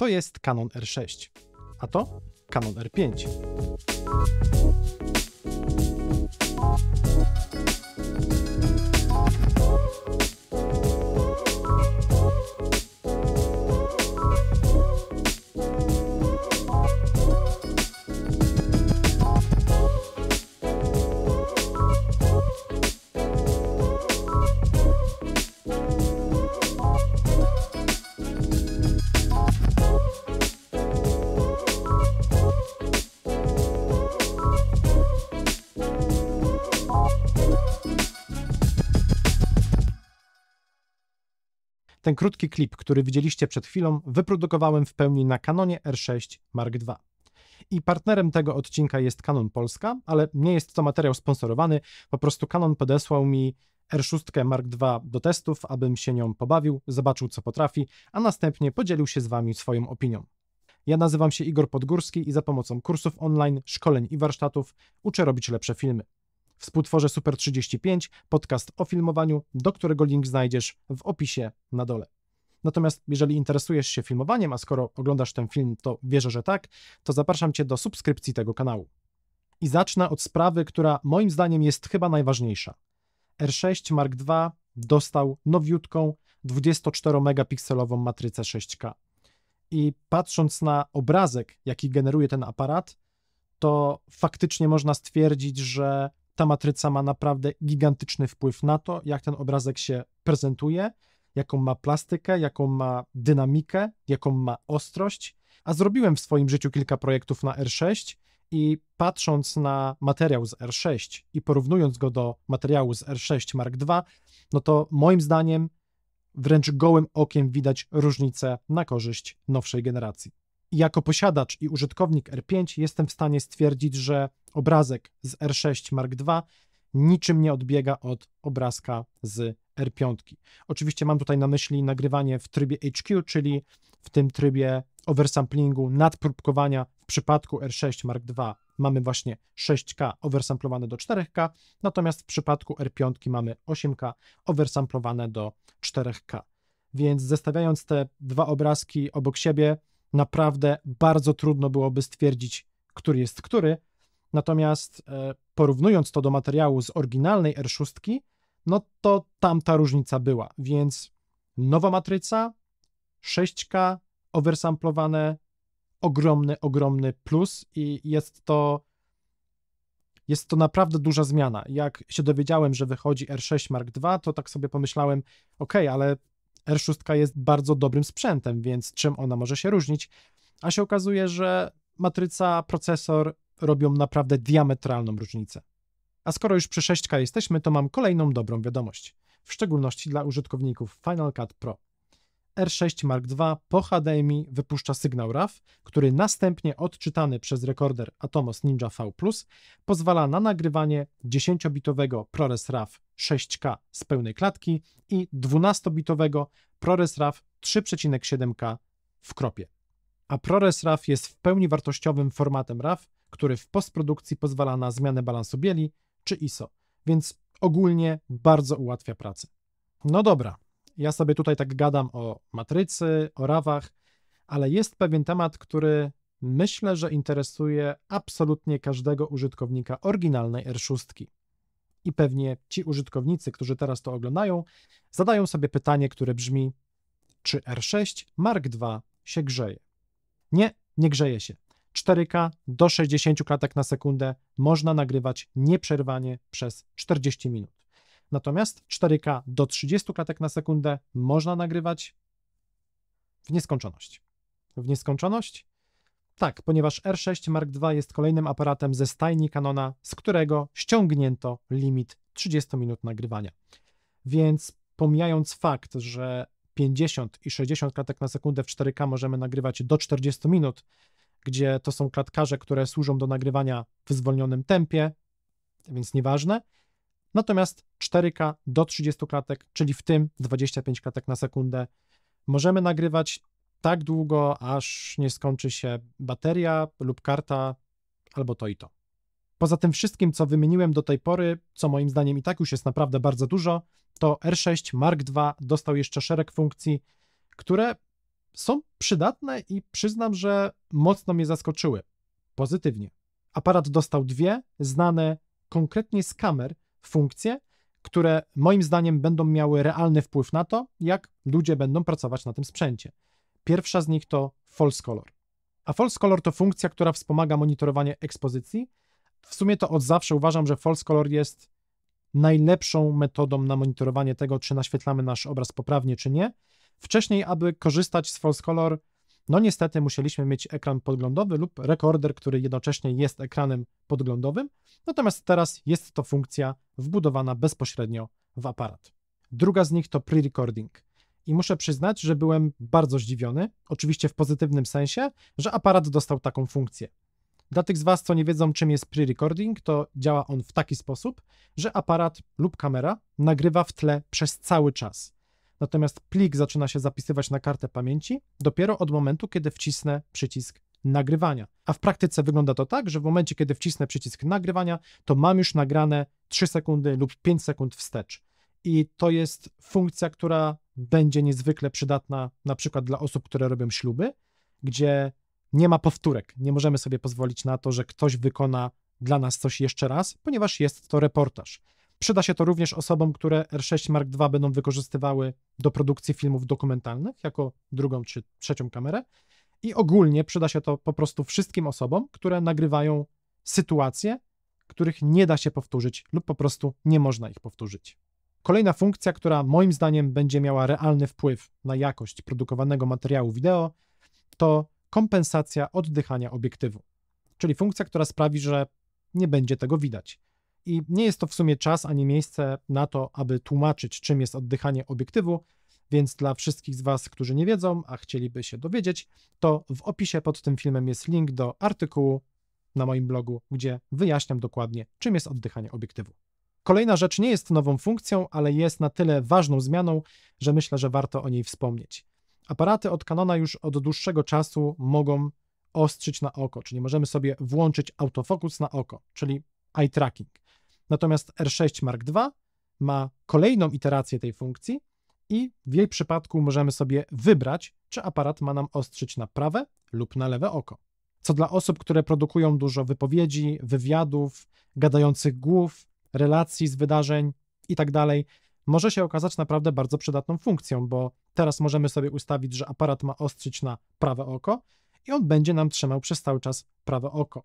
to jest Canon R6, a to Canon R5. Ten krótki klip, który widzieliście przed chwilą, wyprodukowałem w pełni na Canonie R6 Mark II. I partnerem tego odcinka jest Canon Polska, ale nie jest to materiał sponsorowany, po prostu Canon podesłał mi R6 Mark II do testów, abym się nią pobawił, zobaczył co potrafi, a następnie podzielił się z Wami swoją opinią. Ja nazywam się Igor Podgórski i za pomocą kursów online, szkoleń i warsztatów uczę robić lepsze filmy współtworzę Super 35, podcast o filmowaniu, do którego link znajdziesz w opisie na dole. Natomiast jeżeli interesujesz się filmowaniem, a skoro oglądasz ten film, to wierzę, że tak, to zapraszam Cię do subskrypcji tego kanału. I zacznę od sprawy, która moim zdaniem jest chyba najważniejsza. R6 Mark II dostał nowiutką 24-megapikselową matrycę 6K. I patrząc na obrazek, jaki generuje ten aparat, to faktycznie można stwierdzić, że ta matryca ma naprawdę gigantyczny wpływ na to, jak ten obrazek się prezentuje, jaką ma plastykę, jaką ma dynamikę, jaką ma ostrość. A zrobiłem w swoim życiu kilka projektów na R6 i patrząc na materiał z R6 i porównując go do materiału z R6 Mark II, no to moim zdaniem wręcz gołym okiem widać różnicę na korzyść nowszej generacji jako posiadacz i użytkownik R5 jestem w stanie stwierdzić, że obrazek z R6 Mark II niczym nie odbiega od obrazka z R5. Oczywiście mam tutaj na myśli nagrywanie w trybie HQ, czyli w tym trybie oversamplingu, nadpróbkowania w przypadku R6 Mark II mamy właśnie 6K oversamplowane do 4K, natomiast w przypadku R5 mamy 8K oversamplowane do 4K. Więc zestawiając te dwa obrazki obok siebie, naprawdę bardzo trudno byłoby stwierdzić, który jest który. Natomiast e, porównując to do materiału z oryginalnej R6, no to tam ta różnica była. Więc nowa matryca, 6K, oversamplowane, ogromny, ogromny plus i jest to jest to naprawdę duża zmiana. Jak się dowiedziałem, że wychodzi R6 Mark II, to tak sobie pomyślałem, ok, ale R6 jest bardzo dobrym sprzętem, więc czym ona może się różnić? A się okazuje, że matryca, procesor robią naprawdę diametralną różnicę. A skoro już przy 6K jesteśmy, to mam kolejną dobrą wiadomość, w szczególności dla użytkowników Final Cut Pro. R6 Mark II po HDMI wypuszcza sygnał RAW, który następnie odczytany przez rekorder Atomos Ninja V+, pozwala na nagrywanie 10-bitowego ProRes RAW 6K z pełnej klatki i 12-bitowego ProRes RAW 3,7K w kropie. A ProRes RAW jest w pełni wartościowym formatem RAW, który w postprodukcji pozwala na zmianę balansu bieli czy ISO, więc ogólnie bardzo ułatwia pracę. No dobra, ja sobie tutaj tak gadam o matrycy, o rawach, ale jest pewien temat, który myślę, że interesuje absolutnie każdego użytkownika oryginalnej R6. I pewnie ci użytkownicy, którzy teraz to oglądają, zadają sobie pytanie, które brzmi: czy R6 Mark II się grzeje? Nie, nie grzeje się. 4K do 60 klatek na sekundę można nagrywać nieprzerwanie przez 40 minut. Natomiast 4K do 30 klatek na sekundę można nagrywać w nieskończoność. W nieskończoność? Tak, ponieważ R6 Mark II jest kolejnym aparatem ze stajni Canona, z którego ściągnięto limit 30 minut nagrywania. Więc pomijając fakt, że 50 i 60 klatek na sekundę w 4K możemy nagrywać do 40 minut, gdzie to są klatkarze, które służą do nagrywania w zwolnionym tempie, więc nieważne, Natomiast 4K do 30 klatek, czyli w tym 25 klatek na sekundę, możemy nagrywać tak długo, aż nie skończy się bateria lub karta, albo to i to. Poza tym wszystkim, co wymieniłem do tej pory, co moim zdaniem i tak już jest naprawdę bardzo dużo, to R6 Mark II dostał jeszcze szereg funkcji, które są przydatne i przyznam, że mocno mnie zaskoczyły. Pozytywnie. Aparat dostał dwie znane konkretnie z kamer, funkcje, które moim zdaniem będą miały realny wpływ na to, jak ludzie będą pracować na tym sprzęcie. Pierwsza z nich to false color. A false color to funkcja, która wspomaga monitorowanie ekspozycji. W sumie to od zawsze uważam, że false color jest najlepszą metodą na monitorowanie tego, czy naświetlamy nasz obraz poprawnie, czy nie. Wcześniej, aby korzystać z false color, no niestety musieliśmy mieć ekran podglądowy lub rekorder, który jednocześnie jest ekranem podglądowym, natomiast teraz jest to funkcja wbudowana bezpośrednio w aparat. Druga z nich to pre-recording. I muszę przyznać, że byłem bardzo zdziwiony, oczywiście w pozytywnym sensie, że aparat dostał taką funkcję. Dla tych z Was, co nie wiedzą, czym jest pre-recording, to działa on w taki sposób, że aparat lub kamera nagrywa w tle przez cały czas natomiast plik zaczyna się zapisywać na kartę pamięci dopiero od momentu, kiedy wcisnę przycisk nagrywania. A w praktyce wygląda to tak, że w momencie, kiedy wcisnę przycisk nagrywania, to mam już nagrane 3 sekundy lub 5 sekund wstecz. I to jest funkcja, która będzie niezwykle przydatna na przykład dla osób, które robią śluby, gdzie nie ma powtórek. Nie możemy sobie pozwolić na to, że ktoś wykona dla nas coś jeszcze raz, ponieważ jest to reportaż. Przyda się to również osobom, które R6 Mark II będą wykorzystywały do produkcji filmów dokumentalnych jako drugą czy trzecią kamerę. I ogólnie przyda się to po prostu wszystkim osobom, które nagrywają sytuacje, których nie da się powtórzyć lub po prostu nie można ich powtórzyć. Kolejna funkcja, która moim zdaniem będzie miała realny wpływ na jakość produkowanego materiału wideo, to kompensacja oddychania obiektywu, czyli funkcja, która sprawi, że nie będzie tego widać. I nie jest to w sumie czas ani miejsce na to, aby tłumaczyć, czym jest oddychanie obiektywu, więc dla wszystkich z Was, którzy nie wiedzą, a chcieliby się dowiedzieć, to w opisie pod tym filmem jest link do artykułu na moim blogu, gdzie wyjaśniam dokładnie, czym jest oddychanie obiektywu. Kolejna rzecz nie jest nową funkcją, ale jest na tyle ważną zmianą, że myślę, że warto o niej wspomnieć. Aparaty od Canona już od dłuższego czasu mogą ostrzyć na oko, czyli możemy sobie włączyć autofokus na oko, czyli eye tracking. Natomiast R6 Mark II ma kolejną iterację tej funkcji i w jej przypadku możemy sobie wybrać, czy aparat ma nam ostrzyć na prawe lub na lewe oko. Co dla osób, które produkują dużo wypowiedzi, wywiadów, gadających głów, relacji z wydarzeń itd., tak może się okazać naprawdę bardzo przydatną funkcją, bo teraz możemy sobie ustawić, że aparat ma ostrzyć na prawe oko i on będzie nam trzymał przez cały czas prawe oko.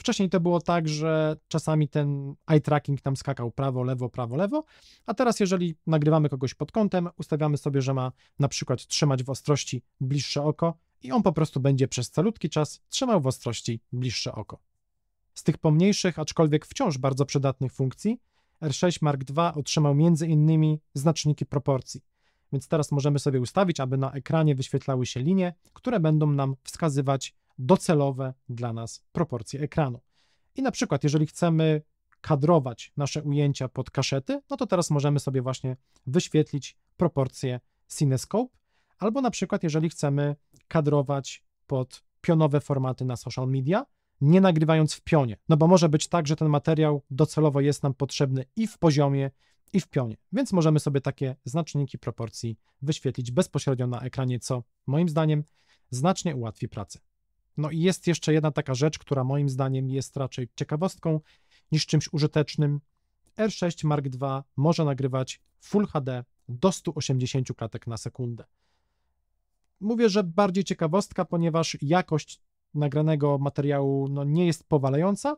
Wcześniej to było tak, że czasami ten eye tracking nam skakał prawo, lewo, prawo, lewo, a teraz jeżeli nagrywamy kogoś pod kątem, ustawiamy sobie, że ma na przykład trzymać w ostrości bliższe oko i on po prostu będzie przez calutki czas trzymał w ostrości bliższe oko. Z tych pomniejszych, aczkolwiek wciąż bardzo przydatnych funkcji, R6 Mark II otrzymał m.in. znaczniki proporcji. Więc teraz możemy sobie ustawić, aby na ekranie wyświetlały się linie, które będą nam wskazywać docelowe dla nas proporcje ekranu. I na przykład, jeżeli chcemy kadrować nasze ujęcia pod kaszety, no to teraz możemy sobie właśnie wyświetlić proporcje Cinescope, albo na przykład, jeżeli chcemy kadrować pod pionowe formaty na social media, nie nagrywając w pionie, no bo może być tak, że ten materiał docelowo jest nam potrzebny i w poziomie, i w pionie, więc możemy sobie takie znaczniki proporcji wyświetlić bezpośrednio na ekranie, co moim zdaniem znacznie ułatwi pracę. No i jest jeszcze jedna taka rzecz, która moim zdaniem jest raczej ciekawostką niż czymś użytecznym. R6 Mark II może nagrywać Full HD do 180 klatek na sekundę. Mówię, że bardziej ciekawostka, ponieważ jakość nagranego materiału no, nie jest powalająca,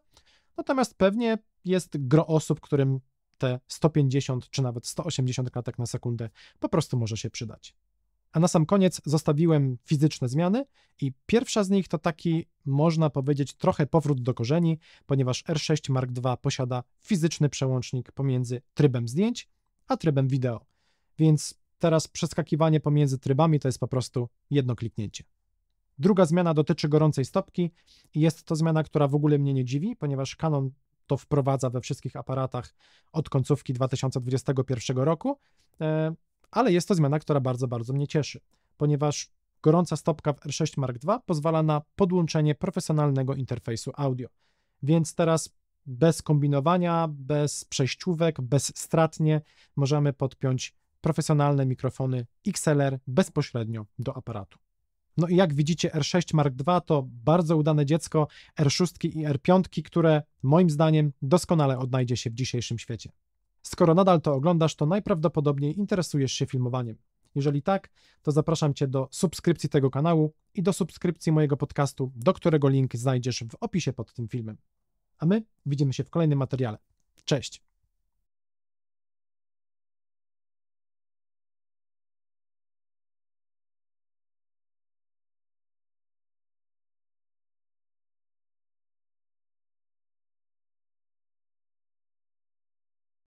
natomiast pewnie jest gro osób, którym te 150 czy nawet 180 klatek na sekundę po prostu może się przydać. A na sam koniec zostawiłem fizyczne zmiany i pierwsza z nich to taki, można powiedzieć, trochę powrót do korzeni, ponieważ R6 Mark II posiada fizyczny przełącznik pomiędzy trybem zdjęć a trybem wideo. Więc teraz przeskakiwanie pomiędzy trybami to jest po prostu jedno kliknięcie. Druga zmiana dotyczy gorącej stopki i jest to zmiana, która w ogóle mnie nie dziwi, ponieważ Canon to wprowadza we wszystkich aparatach od końcówki 2021 roku. E, ale jest to zmiana, która bardzo, bardzo mnie cieszy, ponieważ gorąca stopka w R6 Mark II pozwala na podłączenie profesjonalnego interfejsu audio. Więc teraz bez kombinowania, bez przejściówek, bezstratnie możemy podpiąć profesjonalne mikrofony XLR bezpośrednio do aparatu. No i jak widzicie, R6 Mark II to bardzo udane dziecko R6 i R5, które moim zdaniem doskonale odnajdzie się w dzisiejszym świecie. Skoro nadal to oglądasz, to najprawdopodobniej interesujesz się filmowaniem. Jeżeli tak, to zapraszam Cię do subskrypcji tego kanału i do subskrypcji mojego podcastu, do którego link znajdziesz w opisie pod tym filmem. A my widzimy się w kolejnym materiale. Cześć!